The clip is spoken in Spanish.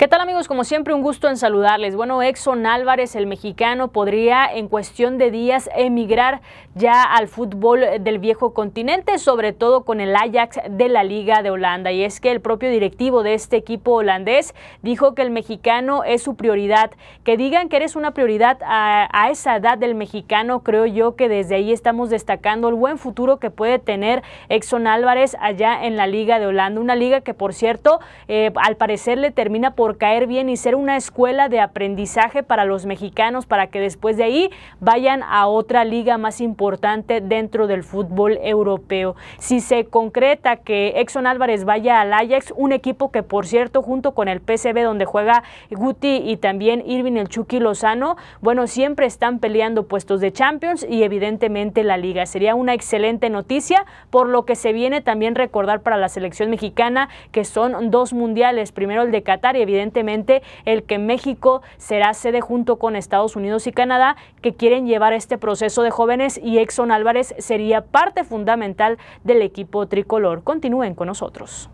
¿Qué tal amigos? Como siempre un gusto en saludarles. Bueno, Exxon Álvarez, el mexicano, podría en cuestión de días emigrar ya al fútbol del viejo continente, sobre todo con el Ajax de la Liga de Holanda. Y es que el propio directivo de este equipo holandés dijo que el mexicano es su prioridad. Que digan que eres una prioridad a, esa edad del mexicano, creo yo que desde ahí estamos destacando el buen futuro que puede tener Exxon Álvarez allá en la Liga de Holanda. Una liga que, por cierto, eh, al parecer le termina por caer bien y ser una escuela de aprendizaje para los mexicanos para que después de ahí vayan a otra liga más importante dentro del fútbol europeo. Si se concreta que Exxon Álvarez vaya al Ajax, un equipo que por cierto junto con el PCB donde juega Guti y también Irving el Chucky Lozano, bueno, siempre están peleando puestos de Champions y evidentemente la liga. Sería una excelente noticia, por lo que se viene también recordar para la selección mexicana que son dos mundiales, primero el de Qatar y evidentemente evidentemente el que México será sede junto con Estados Unidos y Canadá que quieren llevar este proceso de jóvenes y Exxon Álvarez sería parte fundamental del equipo tricolor. Continúen con nosotros.